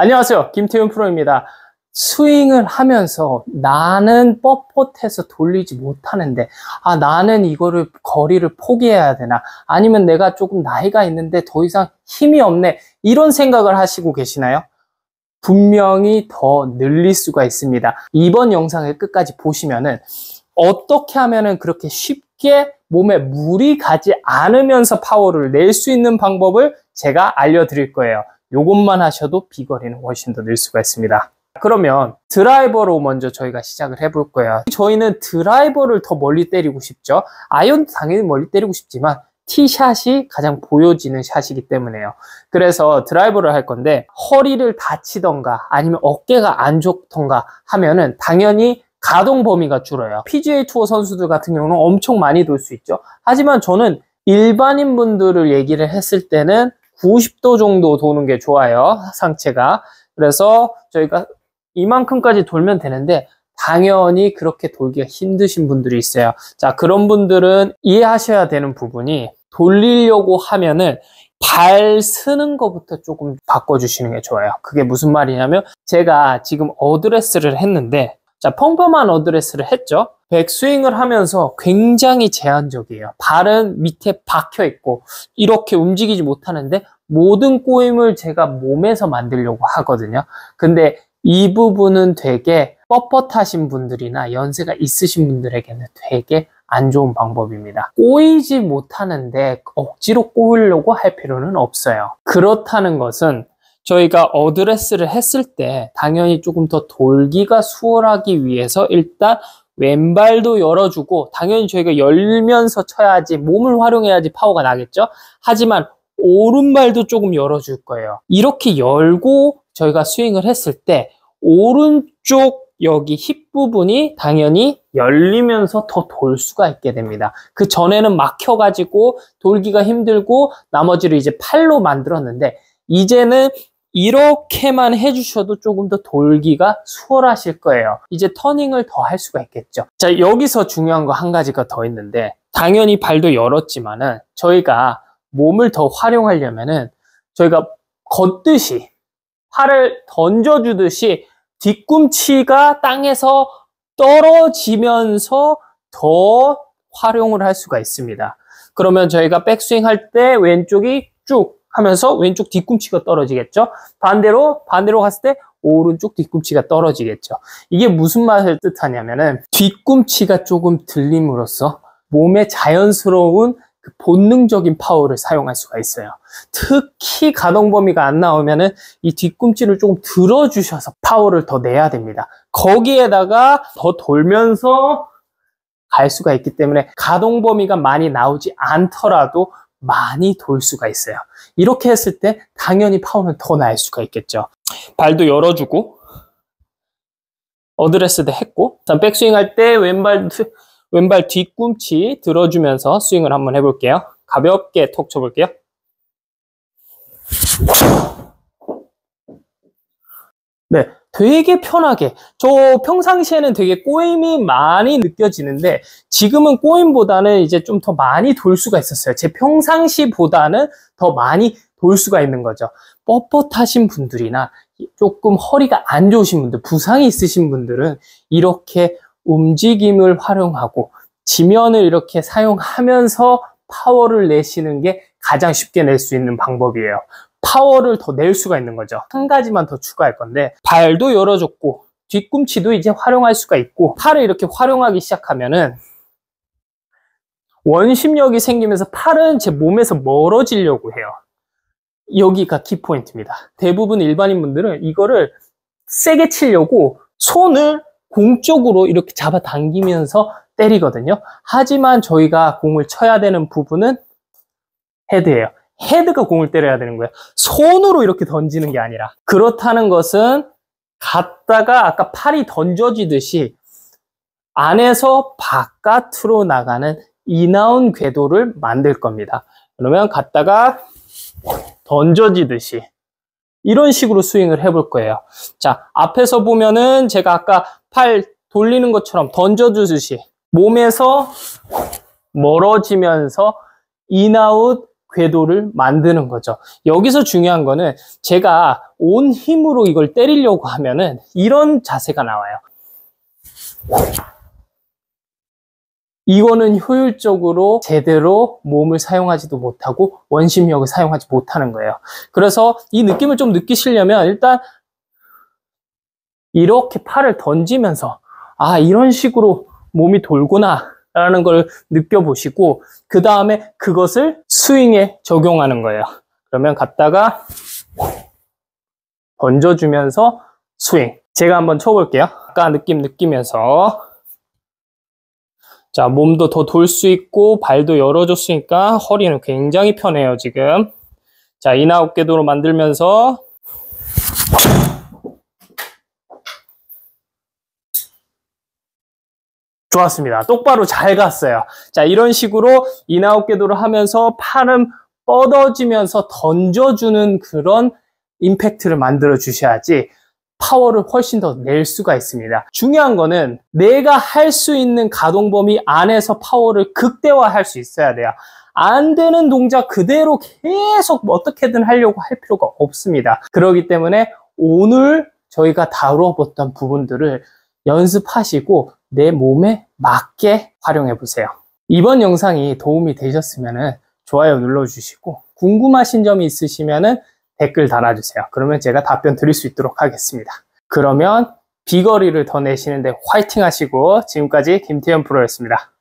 안녕하세요. 김태훈 프로입니다. 스윙을 하면서 나는 뻣뻣해서 돌리지 못하는데 아 나는 이거를 거리를 포기해야 되나 아니면 내가 조금 나이가 있는데 더 이상 힘이 없네 이런 생각을 하시고 계시나요? 분명히 더 늘릴 수가 있습니다. 이번 영상을 끝까지 보시면은 어떻게 하면은 그렇게 쉽게 몸에 물이 가지 않으면서 파워를 낼 수 있는 방법을 제가 알려드릴 거예요. 요것만 하셔도 비거리는 훨씬 더 늘 수가 있습니다. 그러면 드라이버로 먼저 저희가 시작을 해볼 거예요. 저희는 드라이버를 더 멀리 때리고 싶죠. 아이언도 당연히 멀리 때리고 싶지만 티샷이 가장 보여지는 샷이기 때문에요. 그래서 드라이버를 할 건데 허리를 다치던가 아니면 어깨가 안 좋던가 하면은 당연히 가동 범위가 줄어요. PGA 투어 선수들 같은 경우는 엄청 많이 돌 수 있죠. 하지만 저는 일반인 분들을 얘기를 했을 때는 90도 정도 도는 게 좋아요. 상체가. 그래서 저희가 이만큼까지 돌면 되는데 당연히 그렇게 돌기가 힘드신 분들이 있어요. 자, 그런 분들은 이해하셔야 되는 부분이 돌리려고 하면은 발 쓰는 것부터 조금 바꿔주시는 게 좋아요. 그게 무슨 말이냐면 제가 지금 어드레스를 했는데 자, 평범한 어드레스를 했죠. 백스윙을 하면서 굉장히 제한적이에요. 발은 밑에 박혀 있고 이렇게 움직이지 못하는데 모든 꼬임을 제가 몸에서 만들려고 하거든요. 근데 이 부분은 되게 뻣뻣하신 분들이나 연세가 있으신 분들에게는 되게 안 좋은 방법입니다. 꼬이지 못하는데 억지로 꼬이려고 할 필요는 없어요. 그렇다는 것은 저희가 어드레스를 했을 때 당연히 조금 더 돌기가 수월하기 위해서 일단 왼발도 열어주고 당연히 저희가 열면서 쳐야지 몸을 활용해야지 파워가 나겠죠. 하지만 오른발도 조금 열어줄 거예요. 이렇게 열고 저희가 스윙을 했을 때 오른쪽 여기 힙 부분이 당연히 열리면서 더 돌 수가 있게 됩니다. 그 전에는 막혀가지고 돌기가 힘들고 나머지를 이제 팔로 만들었는데 이제는 이렇게만 해주셔도 조금 더 돌기가 수월하실 거예요. 이제 터닝을 더 할 수가 있겠죠. 자, 여기서 중요한 거 한 가지가 더 있는데 당연히 발도 열었지만은 저희가 몸을 더 활용하려면은 저희가 걷듯이 팔을 던져주듯이 뒤꿈치가 땅에서 떨어지면서 더 활용을 할 수가 있습니다. 그러면 저희가 백스윙 할 때 왼쪽이 쭉 하면서 왼쪽 뒤꿈치가 떨어지겠죠. 반대로 반대로 갔을 때 오른쪽 뒤꿈치가 떨어지겠죠. 이게 무슨 맛을 뜻하냐면은 뒤꿈치가 조금 들림으로써 몸의 자연스러운 그 본능적인 파워를 사용할 수가 있어요. 특히 가동 범위가 안 나오면은 이 뒤꿈치를 조금 들어주셔서 파워를 더 내야 됩니다. 거기에다가 더 돌면서 갈 수가 있기 때문에 가동 범위가 많이 나오지 않더라도 많이 돌 수가 있어요. 이렇게 했을 때 당연히 파워는 더 나을 수가 있겠죠. 발도 열어주고 어드레스도 했고 일단 백스윙 할 때 왼발 왼발 뒤꿈치 들어주면서 스윙을 한번 해볼게요. 가볍게 톡 쳐볼게요. 네, 되게 편하게 저 평상시에는 되게 꼬임이 많이 느껴지는데 지금은 꼬임보다는 이제 좀 더 많이 돌 수가 있었어요 제 평상시보다는 더 많이 돌 수가 있는 거죠 뻣뻣하신 분들이나 조금 허리가 안 좋으신 분들 부상이 있으신 분들은 이렇게 움직임을 활용하고 지면을 이렇게 사용하면서 파워를 내시는 게 가장 쉽게 낼 수 있는 방법이에요 파워를 더 낼 수가 있는 거죠 한 가지만 더 추가할 건데 발도 열어줬고 뒤꿈치도 이제 활용할 수가 있고 팔을 이렇게 활용하기 시작하면은 원심력이 생기면서 팔은 제 몸에서 멀어지려고 해요 여기가 키포인트입니다 대부분 일반인분들은 이거를 세게 치려고 손을 공쪽으로 이렇게 잡아당기면서 때리거든요 하지만 저희가 공을 쳐야 되는 부분은 헤드예요 헤드가 공을 때려야 되는 거야. 손으로 이렇게 던지는 게 아니라. 그렇다는 것은 갔다가 아까 팔이 던져지듯이 안에서 바깥으로 나가는 인아웃 궤도를 만들 겁니다. 그러면 갔다가 던져지듯이 이런 식으로 스윙을 해볼 거예요. 자, 앞에서 보면은 제가 아까 팔 돌리는 것처럼 던져주듯이 몸에서 멀어지면서 인아웃 궤도를 만드는 거죠. 여기서 중요한 거는 제가 온 힘으로 이걸 때리려고 하면은 이런 자세가 나와요. 이거는 효율적으로 제대로 몸을 사용하지도 못하고 원심력을 사용하지 못하는 거예요. 그래서 이 느낌을 좀 느끼시려면 일단 이렇게 팔을 던지면서 아 이런 식으로 몸이 돌구나 라는 걸 느껴보시고 그 다음에 그것을 스윙에 적용하는 거예요. 그러면 갔다가 던져주면서 스윙. 제가 한번 쳐볼게요. 아까 느낌 느끼면서 자 몸도 더 돌 수 있고 발도 열어줬으니까 허리는 굉장히 편해요 지금. 자 인아웃 궤도로 만들면서 좋았습니다. 똑바로 잘 갔어요. 자, 이런 식으로 인아웃 궤도를 하면서 팔은 뻗어지면서 던져주는 그런 임팩트를 만들어 주셔야지 파워를 훨씬 더 낼 수가 있습니다. 중요한 거는 내가 할 수 있는 가동 범위 안에서 파워를 극대화할 수 있어야 돼요. 안 되는 동작 그대로 계속 뭐 어떻게든 하려고 할 필요가 없습니다. 그러기 때문에 오늘 저희가 다루어봤던 부분들을 연습하시고 내 몸에 맞게 활용해 보세요. 이번 영상이 도움이 되셨으면 좋아요 눌러주시고 궁금하신 점이 있으시면 댓글 달아주세요. 그러면 제가 답변 드릴 수 있도록 하겠습니다. 그러면 비거리를 더 내시는데 화이팅 하시고 지금까지 김태현 프로였습니다.